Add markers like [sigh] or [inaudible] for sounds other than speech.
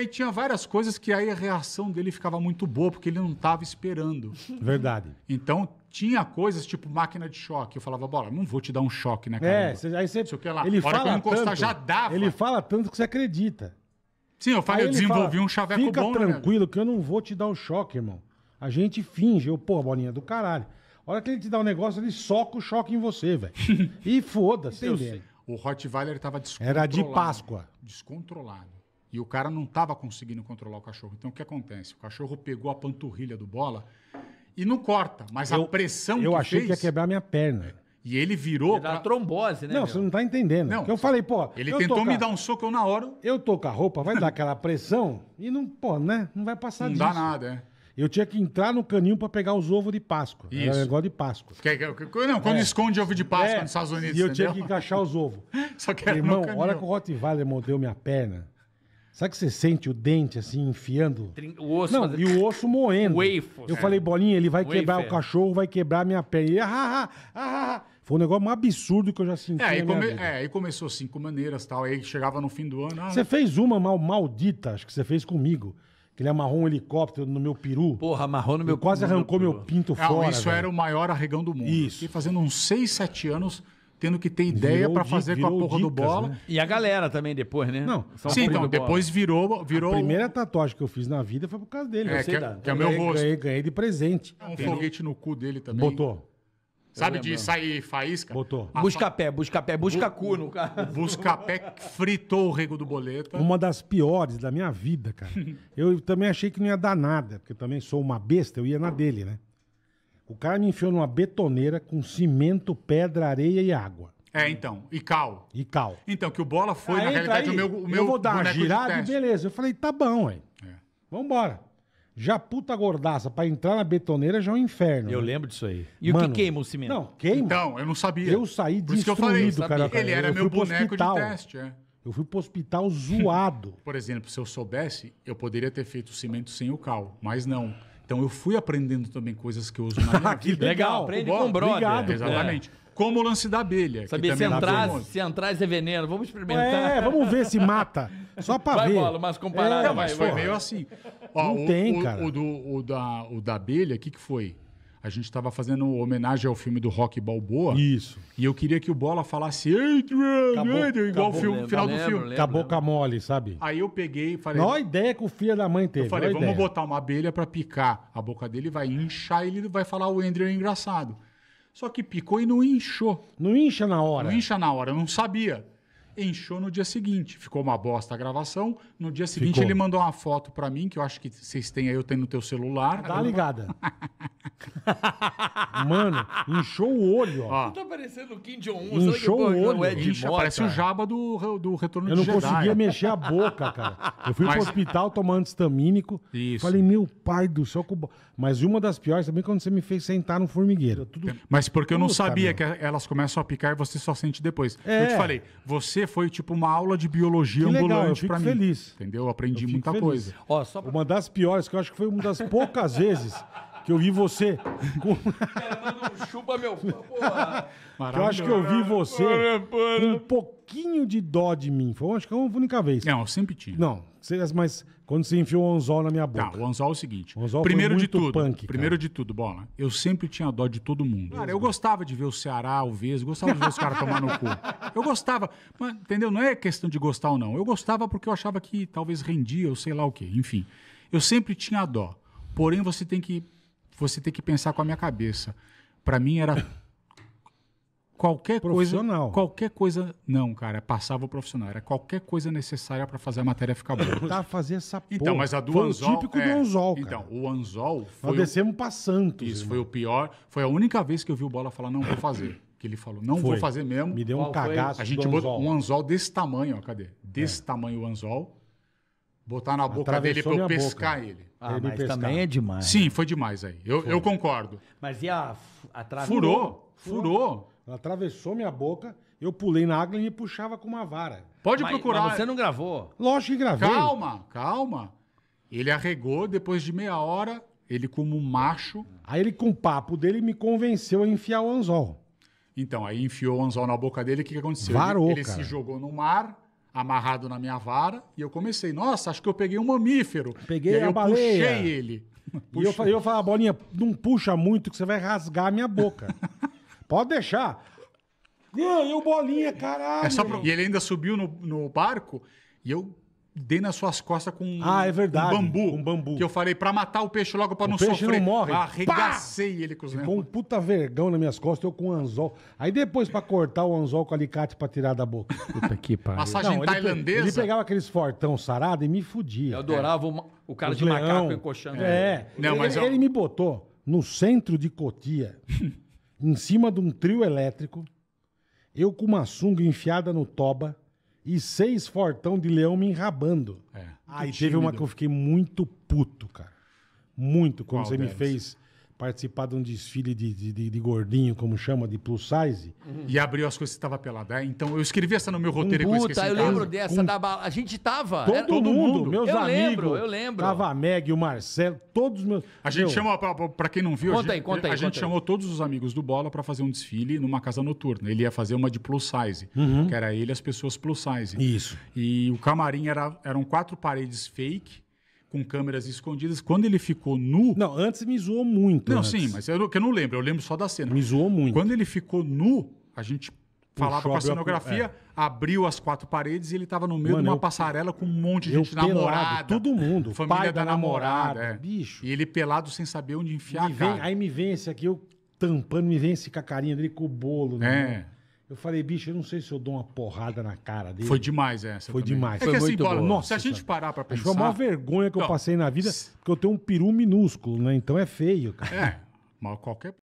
aí tinha várias coisas que aí a reação dele ficava muito boa, porque ele não estava esperando. [laughs] Verdade. Então tinha coisas tipo máquina de choque. Eu falava, bola, não vou te dar um choque, né, cara? É, cê, aí você. Ele fala que eu encostar, tanto, já dava. Ele fala tanto que você acredita. Sim, eu falei, eu desenvolvi fala, um chaveco fica bom, Fica né, tranquilo né, que eu não vou te dar um choque, irmão. A gente finge. Eu, pô, bolinha do caralho. A hora que ele te dá um negócio, ele soca o choque em você, velho. [laughs] e foda-se. O Rottweiler tava descontrolado. Era de Páscoa. Descontrolado. E o cara não estava conseguindo controlar o cachorro. Então o que acontece? O cachorro pegou a panturrilha do bola e não corta, mas eu, a pressão Eu que achei fez, que ia quebrar minha perna. E ele virou. Ia pra... trombose, né? Não, meu? você não tá entendendo. Não, eu falei, pô. Ele tentou me dar um soco eu na hora. Eu tô com a roupa, vai dar aquela pressão e não, pô, né? Não vai passar não disso. Não dá nada, é. Eu tinha que entrar no caninho para pegar os ovos de Páscoa. Isso. Era um negócio de Páscoa. Que, é que, é que, não, quando é. esconde ovo de Páscoa é. nos Estados Unidos. E eu entendeu? tinha que encaixar os ovos. [laughs] Só que Irmão, olha hora que o Rottweiler mordeu minha perna, Sabe que você sente o dente assim enfiando? Trin... O osso. Não, fazendo... e o osso moendo. Waifos, eu é. falei, bolinha, ele vai quebrar o cachorro, vai quebrar minha perna. E, ah ah, ah, ah, ah, ah. Foi um negócio mais absurdo que eu já senti. É, e, come... é, começou cinco assim, maneiras tal. Aí chegava no fim do ano. Ah, você né? fez uma mal, maldita, acho que você fez comigo. Que ele amarrou um helicóptero no meu peru. Porra, amarrou no meu peru. quase arrancou meu, meu pinto ah, fora. Isso era o maior arregão do mundo. Isso. Fiquei fazendo uns seis, sete anos tendo que ter ideia para fazer com a porra dicas, do bola. Né? E a galera também depois, né? Não. São Sim, então, depois virou, virou. A primeira tatuagem que eu fiz na vida foi por causa dele. É, que, é, que é o meu rosto. Ganhei, ganhei de presente. Um foguete no cu dele também. Botou. Sabe de sair faísca? Botou. A busca fa... pé, busca pé, busca Bu... cu no cara. Busca pé fritou o rego do boleto. Uma das piores da minha vida, cara. [laughs] eu também achei que não ia dar nada, porque também sou uma besta, eu ia na dele, né? O cara me enfiou numa betoneira com cimento, pedra, areia e água. É, então. E cal. E cal. Então, que o bola foi, ah, na realidade, aí, o meu. O eu vou dar uma girada e beleza. Eu falei, tá bom, ué. É. Vambora. Já puta gordaça, pra entrar na betoneira já é um inferno. Eu né? lembro disso aí. E Mano, o que queima o cimento? Não, queima. Então, eu não sabia. Eu saí Por destruído, isso que eu falei, cara. Ele era eu meu boneco de teste, é. Eu fui pro hospital zoado. [laughs] Por exemplo, se eu soubesse, eu poderia ter feito o cimento sem o cal, mas não. Então eu fui aprendendo também coisas que eu uso [laughs] na minha ah, que vida. legal, aprende com o brother. Obrigado, é. Exatamente. É. Como o lance da abelha. Sabia, se é entrar, se entrar é veneno, vamos experimentar. É, vamos ver se mata. Só pra vai ver. Bola, mas comparado, é, mas foi meio assim. Ó, Não o, tem, o, cara. O, do, o, da, o da abelha, o que, que foi? a gente estava fazendo homenagem ao filme do Rock Balboa. Isso. E eu queria que o Bola falasse Adrian, Adrian igual o final do filme. Lembro, acabou com a mole, sabe? Aí eu peguei e falei... Não a ideia que o filho da mãe teve. Eu falei, vamos ideia. botar uma abelha para picar a boca dele, vai inchar e ele vai falar o é engraçado. Só que picou e não inchou. Não incha na hora. Não incha na hora, eu não sabia encheu no dia seguinte. Ficou uma bosta a gravação. No dia seguinte Ficou. ele mandou uma foto para mim, que eu acho que vocês têm aí, eu tenho no teu celular. Dá uma ligada. [laughs] Mano, inchou o olho, ó. Não Tá parecendo o Kim Jong-un. Inchou o olho. É Incha, parece cara. o Jaba do, do Retorno de Jedi. Eu não conseguia mexer a boca, cara. Eu fui Mas... pro hospital tomando estamínico. Isso. Falei, meu pai do céu. Mas uma das piores também é quando você me fez sentar no formigueiro. Tudo... Mas porque eu não sabia que elas começam a picar e você só sente depois. É. Eu te é. falei, você foi tipo uma aula de biologia que ambulante para mim. feliz. Entendeu? Eu aprendi eu muita feliz. coisa. Ó, pra... Uma das piores, que eu acho que foi uma das poucas vezes que eu vi você. Com... chupa meu. Porra. Eu acho que eu vi você né? com né? um pouquinho de dó de mim. Foi, acho que é a única vez. Não, eu sempre tinha. Não, mas quando você enfiou o anzol na minha boca. o anzol é o seguinte. O anzol foi primeiro de tudo, punk, cara. primeiro de tudo, bola. Eu sempre tinha dó de todo mundo. Cara, eu gostava de ver o Ceará, o Vez, gostava de ver os caras tomar no cu. Eu gostava, mas, entendeu? Não é questão de gostar ou não. Eu gostava porque eu achava que talvez rendia, ou sei lá o quê. Enfim, eu sempre tinha dó. Porém, você tem que você tem que pensar com a minha cabeça. Para mim era qualquer coisa, qualquer coisa, não, cara, passava o profissional, era qualquer coisa necessária para fazer a matéria ficar boa. Tá fazer essa então, porra. Então, mas a do foi anzol, o típico é, do anzol, então, cara. Então, o anzol foi Nós para Santos. Isso irmão. foi o pior, foi a única vez que eu vi o bola falar não vou fazer. Que ele falou, não foi. vou fazer mesmo. Me deu um cagaço. A gente botou um anzol desse tamanho, ó, cadê? Desse é. tamanho o anzol botar na boca Atravessou dele para eu pescar boca. ele. Ah, ele mas pescar. também é demais. Sim, né? foi demais aí. Eu, eu concordo. Mas e a, a trave... Furou, furou. Ela atravessou minha boca, eu pulei na água e me puxava com uma vara. Pode mas, procurar. Mas você não gravou? Lógico que gravei. Calma, calma. Ele arregou, depois de meia hora, ele como macho... Aí ele, com o papo dele, me convenceu a enfiar o anzol. Então, aí enfiou o anzol na boca dele, o que, que aconteceu? Varou, ele, ele se jogou no mar amarrado na minha vara e eu comecei. Nossa, acho que eu peguei um mamífero. Peguei e aí a eu baleia. puxei ele. Puxa. [laughs] E eu falei, eu falei, bolinha, não puxa muito que você vai rasgar a minha boca. [laughs] Pode deixar. E o bolinha, caralho. É pro... E ele ainda subiu no, no barco e eu dei nas suas costas com ah, é verdade. um bambu. Um bambu. Que eu falei, pra matar o peixe logo pra o não peixe sofrer. não morre. Arregacei Pá! ele com os Ficou um puta vergão nas minhas costas, eu com um anzol. Aí depois pra cortar o anzol com alicate pra tirar da boca. [laughs] Puta que pariu. massagem não, tailandesa. Ele, pegava aqueles fortão sarado e me fudia. Eu adorava é. o, cara os de leão. macaco encoxando. É. Ele. Não, ele, eu... ele me botou no centro de Cotia, [laughs] em cima de um trio elétrico, eu com uma sunga enfiada no toba, e seis fortão de leão me enrabando. É. Aí teve uma que eu fiquei muito puto, cara. Muito, quando Qual você me fez participar de um desfile de, de, de, gordinho, como chama, de plus size. E abriu as coisas que estava pelado. É? Então, eu escrevi essa no meu roteiro com e Buta, eu, eu lembro dessa com... da bala. A gente tava. Todo, era... todo mundo, mundo, meus eu amigos. Lembro, eu lembro. Tava a Meg, o Marcelo, todos meus. A gente meu... chamou, para quem não viu, conta a gente, aí, conta aí, a gente chamou aí. todos os amigos do Bola para fazer um desfile numa casa noturna. Ele ia fazer uma de plus size, uhum. que era ele as pessoas plus size. Isso. E o camarim era, eram quatro paredes fake com câmeras escondidas. Quando ele ficou nu. Não, antes me zoou muito. Não, antes. sim, mas eu, que eu não lembro, eu lembro só da cena. Me zoou muito. Quando ele ficou nu, a gente falava com a cenografia, é. abriu as quatro paredes e ele estava no meio Mano, de uma eu, passarela com um monte de gente pelado, namorada. Todo mundo. Família da, da, namorada. namorada é. bicho. E ele pelado sem saber onde enfiar me vem, Aí me vem esse aqui, eu tampando, me vem esse carinha dele com o bolo. Né? É. Né? Eu falei, bicho, eu não sei se eu dou uma porrada na cara dele. Foi demais essa. Foi também. demais. É que foi é assim, boa. Nossa, se a gente parar pra pensar. Foi a maior vergonha que não. eu passei na vida, porque eu tenho um peru minúsculo, né? Então é feio, cara. É, mas qualquer